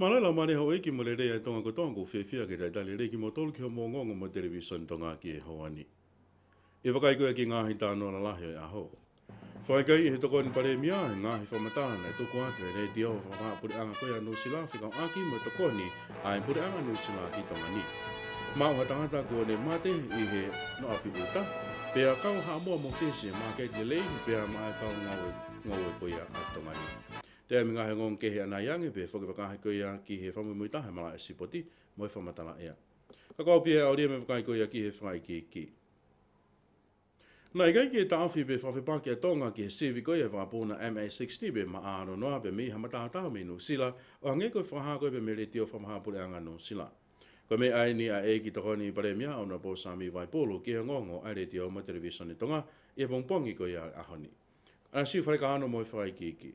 Malala mane ho eki mo lerei ai tonga kotoa ngu whewhia ki rei tali ki mo tolu ki ho mo ngonga mo television tonga ki e hoani. E wakai koe ki ngāhi tāno na lahi ai aho. Whai kai he toko ni pare mia he ngāhi whamatana nei tuku atu e rei ti au whaka puri anga koe a nusila whika o aki mo toko ni ai puri anga nusila ki tonga ni. Mau ha tangata kua ne mate i he no api uta. E pea kau haa mua mo fese maa kei te lei pea maa kau ngawe e koe a tonga ni. Pea kau haa mua koe a tonga ni te ami ngahe ngong ke hea nai angi pe whoke whakahe koe ia ki he whamu mui tahe mara e si poti mo e whamatala ea. Ka kau pia e au me whakahe koe ia ki he whai ki ki. Nai kai ki e tawhi pe whawhi pāke a tonga ki he sivi koe e whapona MA60 pe ma aano noa pe mi hama taha taha minu sila o hange koe whaha koe pe mele tio whamaha pule anga no sila. Ko me ai ni a e ki toko ni pare mia au na po sami vai polo ki he ngongo ai re tio ma televisione tonga e pongpongi koe ia ahoni. Ana siu whare ka mo e whai ki. ki.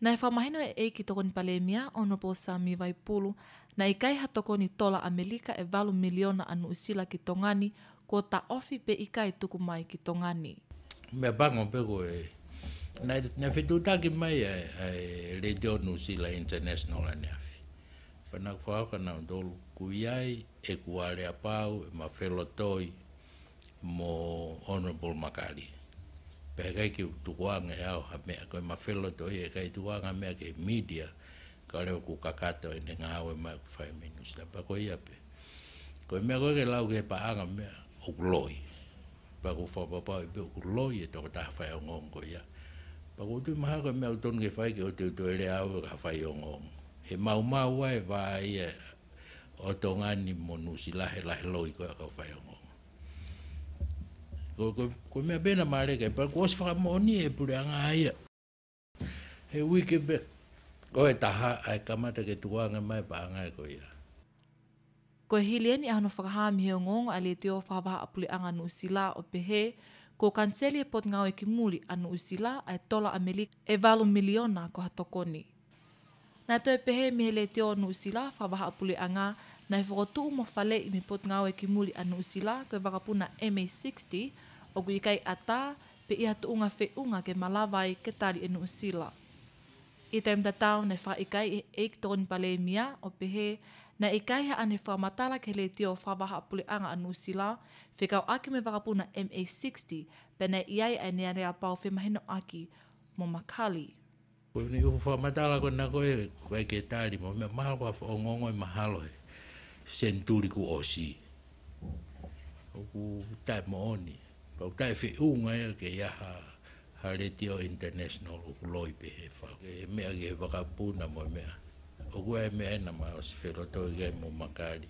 na e whamaina e ei ki tokoni Palemia ono po sa miwai na i kaiha tokoni tola Amelika e valu miliona anu usila ki tongani ko ta ofi pe i kai tuku mai ki tongani. Mea bango pego e na, na fitutaki mai e, e Radio New Zealand International ane afi. Pana kuwhaka na ndolu kuiai e kuare apau e mawhelotoi mo Honorable Makari. kai ki tuanga e au hame a koe mawhelo to i e kai tuanga mea ke media ka leo ku kakata o e ne ngā e mai whai minus la pa koe iape koe mea koe ke lau ke paanga mea ukuloi pa koe whapapa i pe ukuloi e toko taha whai o ngong koe ia pa koe tui maha koe mea utonu ke whai ke o te uto ele au e ka whai o ngong he mau mau wai vaa ia o tongani monu si lahe lahe loi koe a ka whai o ngong ko ko ko me bena mare ke pa ko sfa mo ni e pure anga ai he wiki be ko e taha ai kamata ke tua nga mai pa anga e ko ia ko hilen ya no fa ha mi ho ngong ale tio fa va apule anga no sila o pe he ko kanseli e pot ngao e ki muli anu usila ai tola ameli e valo miliona ko hatokoni. Nā toi e pehe mihele teo anu usila whawaha apule anga na e whakotu umo fale i me pot ngao e ki muli anu usila ko e wakapuna MA60 o gui kai ata pe ia tuunga fe unga ke malawai ke tari enu sila. I taim ta tau ne wha ikai e eik toni pale mia o pehe na ikai ha ane wha matala ke le tio wha waha apule anga anu sila fe kau aki me wakapuna MA60 pe ne iai e nea rea pau fe mahino aki mo makali. Koe ni uhu wha matala ko na koe koe ke tari mo me maha kwa wha ongongo e mahalo he senturi ku osi. Oku tae mooni. Kau tae fe u nga e, ke ya ha international u loi pe he fa ke me a ge na mo mea. o ku e me na ma o se ro ge mo ma ka di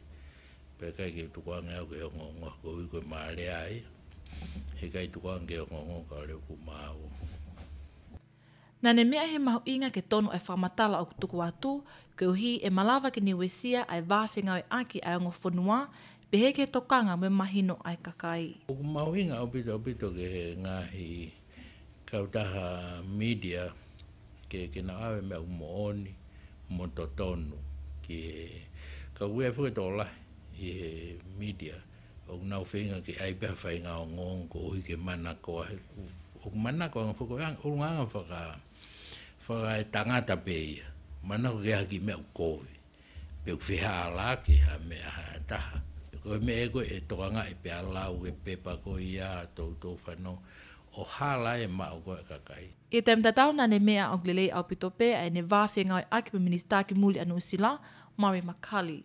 pe ka ge tu ka ke ngo ngo ko u ko ma le ai he ka tu ka nga ngo ka le ku ma o Nā ne mea he mahu inga ke tonu e whamatala o kutuku atu, ke uhi e malawa ke niwesia ai wāwhingau e aki ai ongo whanua, pehe ke tokanga me mahino ai kakai. O mauhinga o pito o pito ke he ngahi kautaha media ke ke na awe mea umooni mo totonu ke ka e wea fuke tō lai i he media o nau whinga ke ai pia whai ngā o ngong ko ohi ke mana ko ahe o mana ko anga fuko anga urunga anga whaka whaka e tangata pe ia mana ko ke haki mea u pe u whiha a lāke mea taha ko me ego e toanga e pala u e pepa ko ia to to fano o hala e ma ko ka kai e tem ta ta na ne me a anglele au pitope e ne va fenga ai akipe minista ki muli anu sila mari makali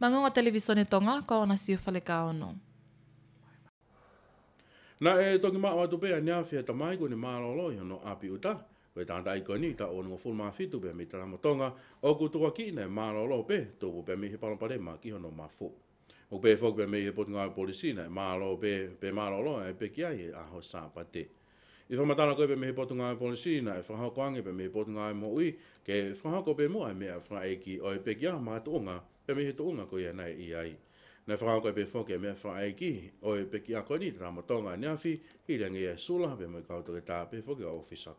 mangonga televisione tonga ko ona si fale ka ono na e ki ma wa tope ania fia ta mai ko ne ma lo lo no api uta ko ta ta ko ta ono fu ma fitu be mitra mo o ku to ne ma lo lo pe to be mi pa lo pa ma ki ono ma fu o be fok be me he potinga o polisi na, maalo be pe maalo lo, e pe kia e aho sa pate. I whamatala koe pe mei he potinga o polisi na, e whaha koangi pe mei he potinga o mo ui, ke whaha ko pe mua e mea whra eki o e pe kia ma tuunga, pe mei he tuunga koe e nai i ai. Na whaha koe pe fok me mea whra eki, o e pe kia koe ni tra matonga niafi, i rengi e sula pe mei kautore ta pe fok e o fisa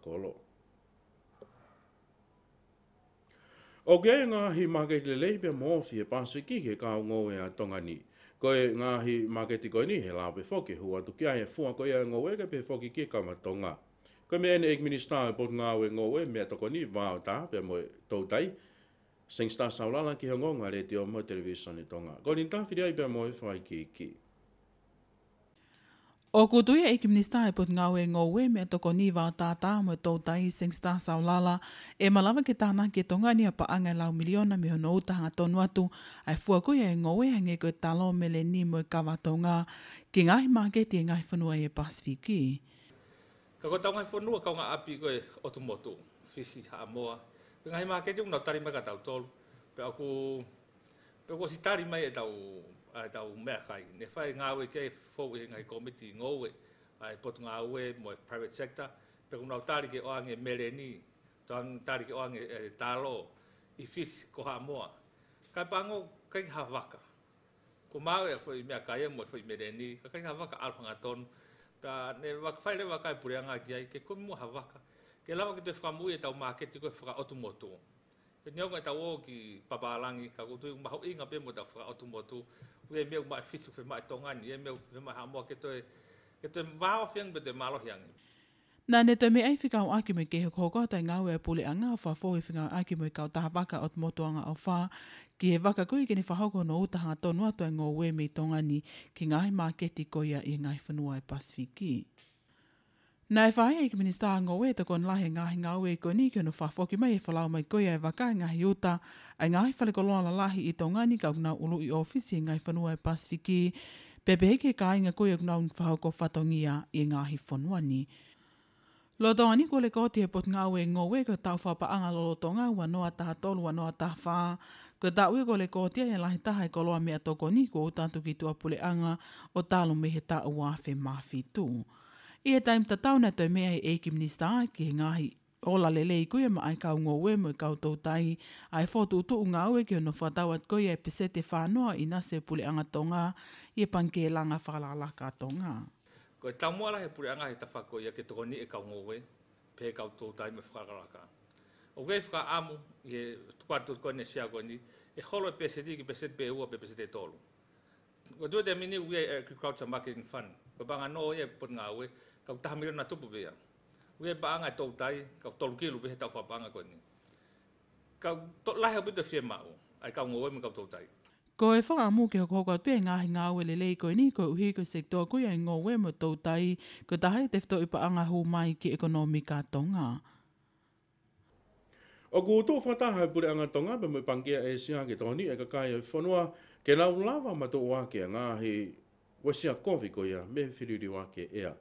O ke hi māke te leipe mōwhi e pāse ki ke kāu ngōwe a tonga ni. Ko e ngāhi māke te koe ni he lāpe whoke hua tu kia e fua ko e ngōwe ke pe whoke ki kāma tonga. Ko me ene ekministā e pot ngāwe ngōwe mea toko ni vāo tā pe moe tautai. Sengstā saulala ki hongonga re te o mō televisioni e tonga. Ko ni tāwhiri ai pe moe whai ki ki. O kutuia iki e minista e put ngau ngowe me toko ni wā tata tā mo e tau tai seng stā sau lala e malawa ki tāna ki tonga ni pa anga lau miliona me hono utaha tonu atu ai fua e ngowe hange koe talo mele ni mo e kawa tonga ki ngai māke ti e ngahi whanua e pasifiki. Ka koe tau ngahi whanua kau api koe otu motu, fisi haa moa. Ngahi māke ti unau tarima ka tau tolu, pe aku... Pe kua si e tau ai tau mea kai. Ne whai ngā ue kei fōu i e ngai komiti ngō ue, ai potu ngā ue mo e private sector, pe kuna tāri ke oange mele ni, tāri ke oange e, talo, tālo, i fisi ko moa. Kai pango, kai hā waka. Ko māwe a fōi mea kai e mo e fōi mele ni, kai hā waka alpanga tonu, pa ne waka whai le waka e pureanga ki ke kumi mo hā waka. Ke lawa ki te whakamui e tau māketi ko e whakaotu motu. Niau ngai tau o ki papalangi, ka kutui ku mahu inga pe muta whaka otu motu. Ue meu mai e fisu whi mai tongani, e meu whi mai hamoa ke toi, ke toi mwaha whiang pe toi malohiangi. Nā ne toi me eifika o aki ke kehe koko tai ngāwe a pule anga o whafo i whinga o aki mui kau taha waka o tmoto o whā ki he waka kui kene whahoko no utaha tonu atoe ngō we me tongani ki ngāhi mā keti koia i ngāhi whanua e Pasifiki. Na e i e minister ngō e te kon lahe ngāhi ngā ue ko ni kia no whā whoki mai e whalau mai koe e waka e ngāhi uta. Ai ngāhi whale ko loa la lahi i tō ngāni ka kuna ulu i ofisi e ngāhi whanua e Pasifiki. Pepe heke ka inga koe e kuna un whahau ko whatongia i hi whanua ni. Lo tō ani kua le kōti e pot ngā ue ngō e ko tau wha pa anga lolo tō ngā ua noa taha tolu wa noa taha wha. Ko tā ue kua le kōti e lahi taha e loa mea tōko ni kua utantuki tuapule anga o tālu mehe tā uafe mafi tūu. I e taim ta tauna toi mea e eki minister ki he ngahi ola lele i kuia ma ai kau ngō we mo kau tau tai. Ai fōtu utu unga ue ki hono whatawat koia e pesete whānoa i nase pule anga tonga i e panke langa whalala ka tonga. Ko e tamuara he puli anga he tawhako i a ke toko ni e kau ngō we pe he kau tau tai me whalala ka. O wei whaka amu i e tukatu koi ne siago ni e holo e pesete ki pesete pe ua pe pesete tolu. Ko tuwete mini ui e agriculture marketing fund. Ko banga no e pute ngā ue, kau tah mirna tu pu bia we ba nga e tau tai kau tol ki lu beta fa banga ko ni kau to la ha bita fie ma ai kau ngo me kau tau tai ko e fa mu ke ko ko te nga hinga we le le ko ni ko uhi ko sektor ko ye ngo me mo tau tai ko ta hai te i paanga nga hu mai ki ekonomika tonga O ku utu whataha pure anga tonga pe mui pangkia e siha ki tohoni e kakai e whanua ke lau lawa matu wake ngā he wasia kofi ko ia me whiriri wake ea.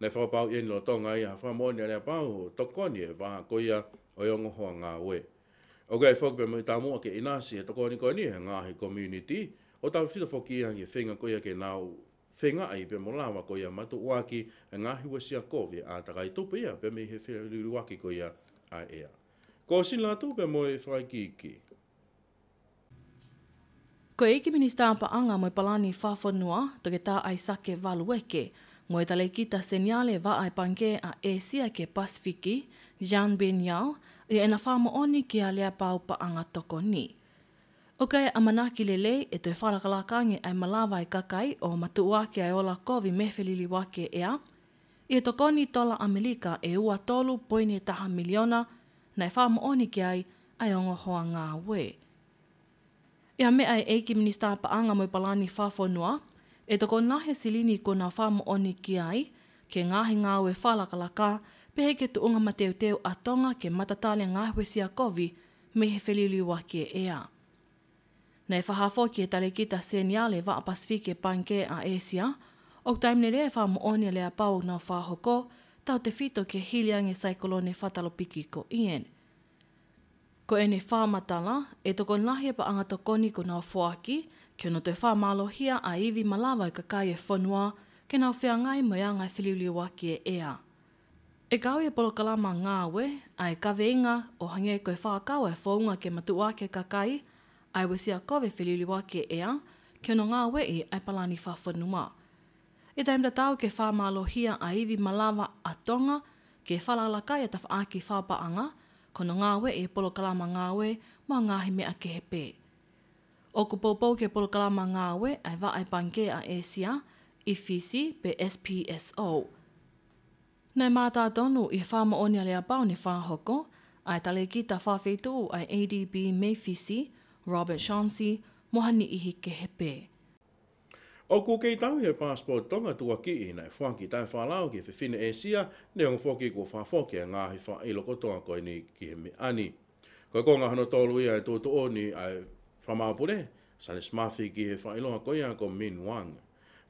Nei whao pau yen lo tonga ia, whao moni alea pau, toko ni e ko koia o yong hoa nga we. O gai whao pe mui tamua ke inasi e toko ni koe ni e ngāhi community, o ta tau fito whoki ia ki ko koia ke nau whenga ai be mo lawa koia matu uaki e nga hi wasia kovi a takai tupu ia pe me he whea liru waki koia a ea. Ko sin lātu pe mui whai e ki Ko eiki minister pa anga mo palani whafonua to ke tā aisake valueke, Ngoi tale ki ta senyale va ai panke a Asia ke Pasifiki, Jean Benyao, e ena whamo oni ki a lea pau pa anga toko ni. O kai amana ki le e toi whalakalakangi ai malawa i kakai o matu uake ai ola kovi mefelili wake ea, i e toko ni tola Amerika e ua tolu poini taha miliona, nei whamo oni ki ai ai ongo hoa ngā we. Ia mea e eiki minister pa anga mo palani whafonua, E toko nahe silini ko nga whamu oni ki ai, ke ngāhi ngā ue whalakalaka, pehe ke tuunga ma teo teo atonga ke matatale ngā huesia kovi me he feliliu wake ea. Nei whahafo ki e tale ki ta senia le wa apasifike panke a Asia, ok taimne rea whamu oni lea pau nga whahoko, tau te fito ke hiliange saikolone whatalopiki ko ien. Ko ene whamatala, e toko nahe pa angato koni ko nga whuaki, Kia no te whamalohia a iwi malawa i kakai e whanua, ke nau whea ngai mea ngai whiliuli wake e ea. E kau e polo kalama ngā we, a e kawe inga o hangi e koe whakau e whaunga ke matu wake kakai, a e wesi a kove whiliuli wake e ea, kia ono ngā we i e ai palani whawhanua. E taimta tau ke whamalohia a iwi malawa a tonga, ke whalalakai e tawha aki whapaanga, kono ngā we e polo kalama ngā we, mā ngā he mea ke he O ku pōpou ke polokalama ngā ai wa ai panke a Asia, e i Fisi pe SPSO. Nei mā tonu i wha ma onia lea pau ni wha hoko, ai tale ki ta wha whetu ai ADB me Fisi, Robert Shansi, mohani i hi ke hepe. O ku kei tau he passport tonga tua ki i nei wha ki tai wha lau ki whi fina Asia, ne ong fwoki ku wha fwoki a ngā hi wha iloko tonga koe ni ki he me ani. Koe konga hano tolu ia e tōtu o ni ai whamāpure, sa le smafi ki he whaeloha koe a ko min wang.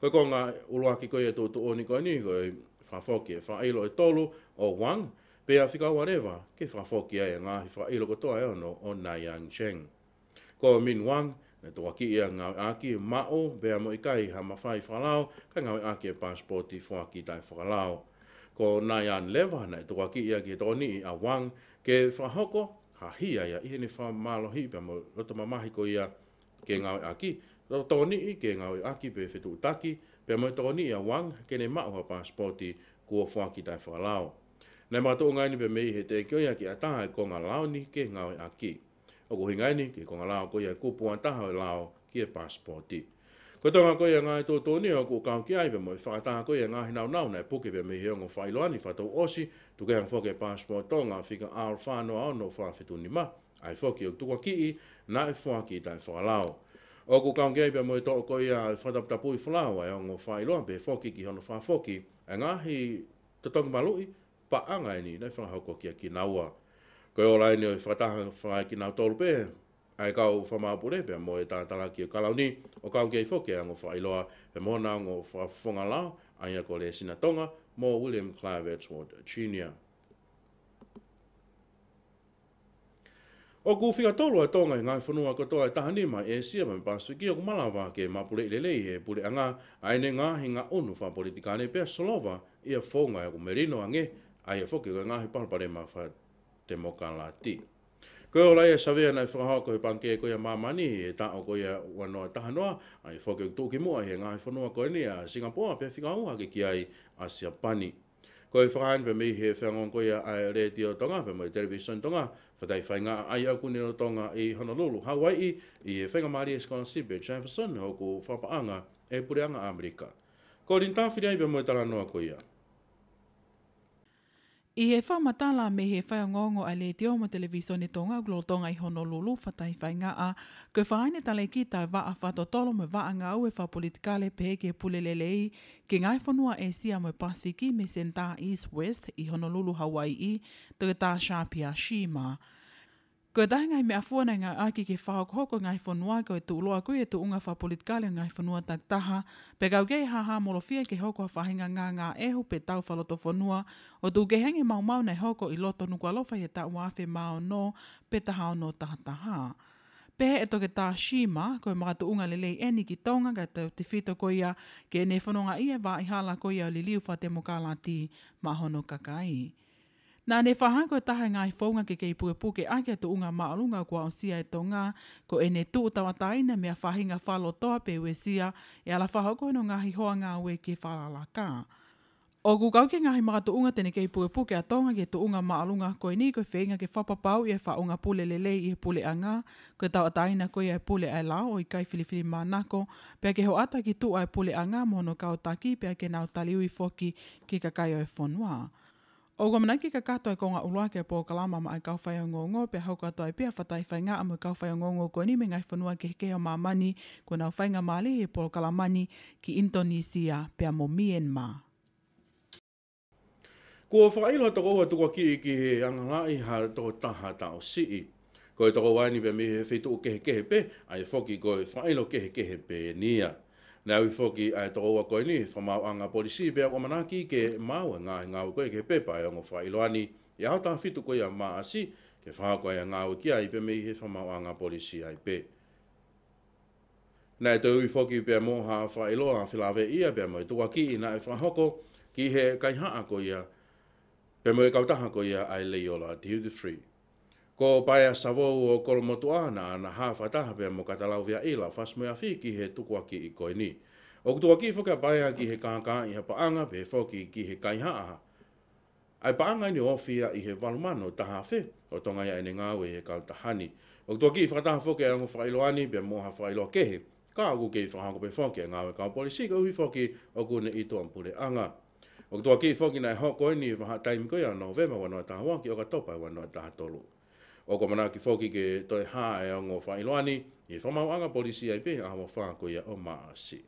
Koe konga uloa ki koe e tō tō ni koe ni, koe whafoki e whaelo e tolu o wang, pe a whika wareva ke whafoki e ngā hi whaelo ko toa e ono o na cheng. Ko min wang, ne tō aki ia ngā aki e mao, pe a mo i kai ha mawhai whalao, ka ngā aki e pasporti whuaki tai whalao. Ko na yang leva, ne tō aki ia ki tōni i a wang, ke whahoko ha hia ia ihe ni wha malo hi pia mo roto ma mahi ko ia ke ngau aki roto toni i ke ngau aki pe fetu utaki pia mo toni ia wang ke ne mao ha pasporti kua fwa ki tai wha lao na ma to ngai ni pe mei he te kio ia ki ataha ko ngā lao ni ke ngau aki o ko hingai ni ke ko ngā lao ko ia kupu an taha lao ki e pasporti. Ko tonga ko yanga to e to ni ko ka ki ai be mo fa ta ko yanga hinau nau na puke be me hiongo failo ani fa to osi tu ke fo ke passport tonga fika ar fa no ao no fa ni ma ai fo ki tu ki i na fo e ki ta fo lao o ku ka ngai be mo to ko ya fa ta ta pui fla wa yo ngo failo be fo ki ki hono fa fo ki anga hi to tong malu pa anga e ni na fa ho ko ki ki na wa ko yo lai ni fa ta fa ki na to ai kau fa ma pure pe mo e tala tala ki kala o kau ki fo ke ngo fai loa pe mo na ngo fo fonga la ai ko le sina tonga mo william clive edward junior O kuwhi a tolu a tonga i ngai whanua katoa i tahani mai e sia mai pasu ki o malawa ke mapule i lelei e pule anga aine nga hinga ngā unu wha politikane pia solova i fonga fōngai merino kumerino ange a i a whoki ngā pa palpare ma wha demokalati. ti Ko e olai e savea nei whakaha ko he panke e koia mamani e ta o koia wanoa tahanoa a i whakeo tō ki mua he ngāi whanoa ko ni a Singapore pia whika hake ki ai Asia Pani. Ko e whakaan pe mihi he whangon koia a e re tonga pe mai television tonga whatai whainga ai au kunino tonga i Honolulu, Hawaii i e whenga Marie Scholarship e Jefferson hoko whapaanga e pureanga Amerika. Ko rin tāwhiri ai pe mai tala noa koia. ia. I he wha matala me he whai ngongo a le te omo televiso ni tonga glotonga i honolulu whatai whai ngā a kua whaane tale ki tai wa a whato tolo me wa a ngā ue wha politikale pe ke pulelelei ki ngai whanua e sia mo Pasifiki me Senta East West i honolulu Hawaii i tuketa Shapia Shima. Ko tahi ngai mea fuanei ngai aiki ki whao kohoko ngai whanua ko e tūloa kui e tū unga wha politikale ngai whanua tak taha pe kau kei haha molo fia ki hoko a whahinga ngā ngā ehu pe tau whaloto whanua o tū ke hengi mau mau nei hoko i loto nuku alofa i e uafe mao no pe taha o no taha taha. Pehe e toke tā shima ko e makatu unga le eni ki tonga ka tau te whito ko ia ke e ne whanunga ia wā i hala ko ia o li liu wha te mokalati mahono kakai. Nā ne whahako taha ngā i whaunga ke kei pua puke ake atu unga maalunga kua o sia e tonga, ko e ne tū tawata aina mea whahinga whalo toa pe ue sia, e ala whahako eno ngā hoa ngā ue ke whalala kā. O ku kauke ngā hi makatu unga tene kei pua puke a tonga ke tu unga maalunga ko e ni koe whenga ke whapapau i e whaunga pule lelei i e pule a ngā, koe tau ata aina koe e pule ai lao o i kai filifili mānako, pia ke ho ata ki tu ai pule anga ngā mono kau taki pia ke nau taliui foki ke kakai o e fonwaa. O ngā manaki ka katoa e ko ngā uloa ke e pō kalama ma ai kauwhai o ngongo, pe hau katoa i e pia whatai whai ngā amu kauwhai o ngongo ko ni me ngai whanua ke hekeo mā mani ko ngā whainga māle e pō kalamani ki Indonesia pe amo Myanmar. Ko whaailo hata kohua tuko ki i ki he anganga i ha tō taha tāo si i. Ko i tako waini pe mihe whetuko ke hekehe pe, ai whoki ko i whaailo ke hekehe pe nia. Nā ui whoki ai tō ua koe ni, tō anga polisi bea o manaki ke mau e ngā e ngā koe ke pepa e ongo whai loani. I hau tā fitu koe a mā asi, ke whā koe a ngā ui kia i pe mei he tō anga polisi ai pe. Nā e tō ui whoki bea mō hā whai loa a whilawe ia bea mai tō ki i nā e whahoko ki he kai haa koe ia. Pe mō kautaha koe ia ai leiola, Dio the Free ko baia savo o kolomotu ana ana hafa ta be mo katalau via ila fas mo afiki he tuku aki i koini o tuku aki foka baia ki he kanka i ha paanga be foki ki he kai ha ai paanga ni ofia i he valmano ta hafe o tonga ia ni ngawe he ka ta hani o tuku aki foka ta foka ngo failo ani be mo ha failo ke ka ku ke foka ko be foki ngawe ka polisi ko hi foki o ku ni itu ampule anga o tuku aki foki na hokoini e va ha time ko ia november wa no ta hoki o ka topai wa no ta tolu o ko manaki foki ke toi ha e ngo failoani e fa mau anga polisi ai pe a mo fa ko ia o maasi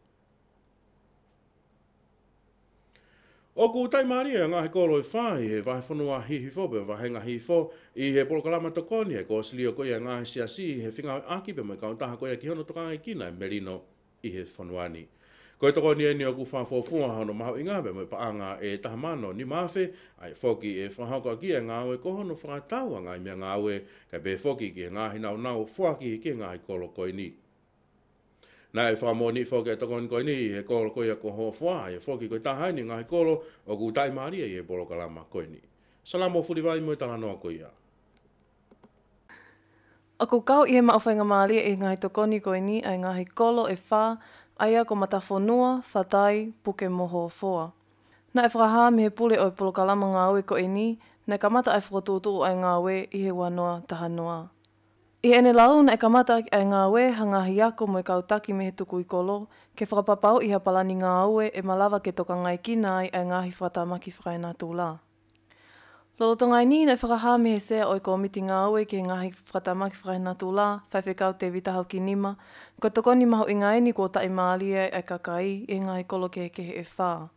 O ku tai maria e ngā he kolo i whai he vahe whanua hi hi fobe o vahe ngā hi fo i he polokalama to koni he kōsili o koia ngā he siasi i he whingau aki pe mai kauntaha koia ki hono toka ngai kina e merino i he whanuani. Ko to koni ni ku fa fo fu ha no ma inga be pa anga e ta mano ni mafe ai foki e fa ha ko ki nga we ko no fa ta wa nga me nga we ka be foki ki nga hina na o fo ki ki nga ai ko lo ni Na e fa mo ni fo ke to kon ko ni e ko ko ya ko ho fo e fo ki ko ta ni nga ai ko lo o ku tai mari e bo lo kala ma ko ni Salamo fu vai mo ta no ko ya Ako kau i he mawhainga mālia e ngāi tokoni koe ni, ai ngāhi kolo e whā, aia ko mata whonua, whatai, puke moho foa. Na e whakaha me he pule o e polo kalama ngā ue ko eni, na ka mata e whakatūtū ai ngā ue i he wanoa taha noa. I ene lau na e ka ai ngā ue hanga hi ako mo i e kautaki me he tuku i kolo, ke whakapapau i ha palani ngā ue e malawa ke toka ngai kina ai ai ngā hi whata maki whakai nā tūlaa. Lolo tonga i nina whakaha me he oi ko mitinga aue ke ngahi whatamaki whakahina tū la, whaifekau te vita hau ki nima, ko toko ni maho i ni ko ta i maali e ai kakai e ngahi kolo ke ke he e whā.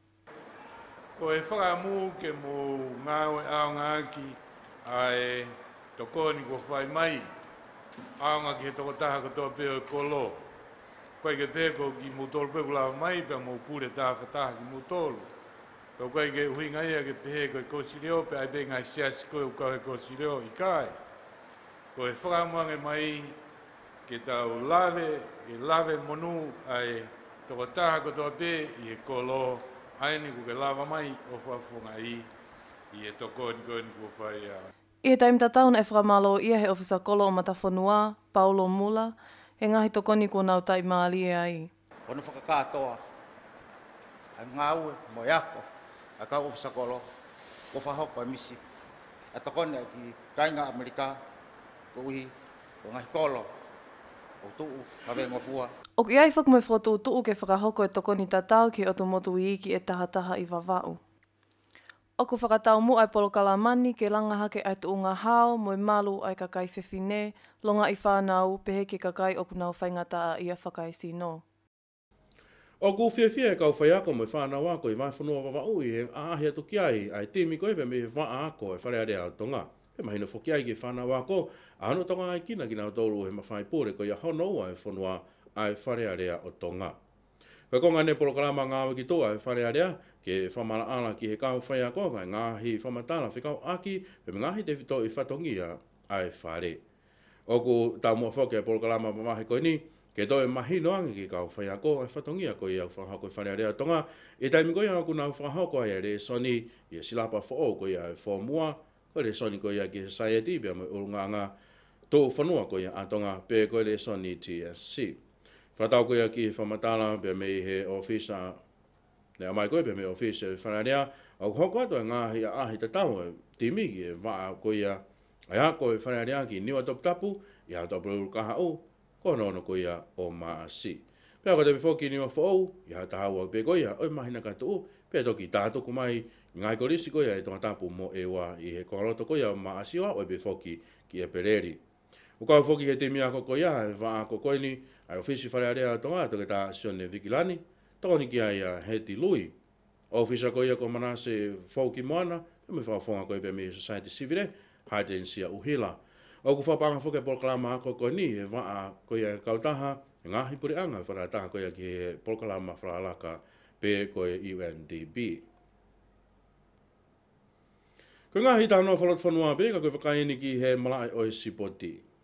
Ko e whakamu ke mō ngāwe ao ngāki ai toko ni ko whai mai, ao ngāki he toko taha katoa pēo e kolo. ko ke tēko ki mūtolu pēkulawa mai pēr mō pūre taha whataha ki mūtolu. Koe Kau kai ke hui ngai a ke pehe koe kōsi leo, pe ai ngai siasi koe u kau he kōsi leo i kai. Koe whakamuange mai ke tau lawe, ke lawe monu ai toko taha kotoa pe i e kolo haini ku ke lawa mai o whafunga i i e toko ni koe ni kua whai a. I he taimta taun e whakamalo i he ofisa kolo o matafonua, Paulo Mula, he ngahi toko ni kua nautai maali e ai. Ono whakakātoa, ai ngāue, moi ako, a ka o sa kolo ko fa hopa misi a to kon ki kainga amerika ko wi ko ngai kolo o tu u ka be mo fua o ki ai fok me foto tu u ke fra hoko e to kon ita tau ki o to motu i ki e taha taha i va va u o ko fa ka mu ai polo kala mani ke langa hake ai tu nga hao mo malu ai ka kai fe fine longa i fa nau pe ke ka kai o kuna o fainga ta i fa kai si no O ku fie fie kau fai ako mo i whanau ako i vai whanua wa wau i he ahi atu ki ai, ai te miko ebe me he wha ako e whare area tonga. He mahi no whoki ai ki whanau ako, anu tonga ai kina ki nao tōru he mawhai pōre ko i a honoua e whanua ai whare area o tonga. Koe konga ne programa ngā wiki tō ai whare area, ke whamara ala ki he kau fai ako, kai ngāhi whamatala whikau aki, pe me ngāhi te fito i whatongia ai whare. Oku ku tāmua whoki ai programa mawahi koe ni, ke to e mahi no ki ka o fai ako e fatongi ako i au whaha koe whare area tonga e taimi koe ako na au whaha koe ai re soni i e silapa fo o koe ai fo mua koe re soni koe ai ki society pia mo ulunganga tō fanua koe ai tonga pe koe re soni TSC whatau koe ai ki matala pia me he ofisa Nea mai koe pia me ofisa e whanarea au hoko atoa e ngāhi a ahi ta tau e timi ki e waa koe ai Aia koe whanarea ki niwa top tapu, ia top rurukaha o, ko no no koia o ma si pe ko te fo ki ni fo ya ta ha pe ko ya o ma hina ka tu pe to ki ta to ku mai nga ko ri si ko ya e to ta pu mo e wa i he ko ro to ko ya ma si wa o be fo ki ki e pereri u ka fo ki he te mi a ko ko ya e va a ko ko ni a ofisi fa rea to ma to ke ta si ne vigilani to ni ki ya he ti lui ofisa ko ya ko mana se fo ki mana e me fa fo ko be me society civile hide in sia uhila uh, o ku whapanga whuke proklama ko ko ni e waa ko ia kautaha e ngahi puri anga whanataha ko ia ki e fra whalaka pe ko e UNDB. Ko ngahi tāno whalot whanua pe ka koe whakaini ki he mala oi sipoti.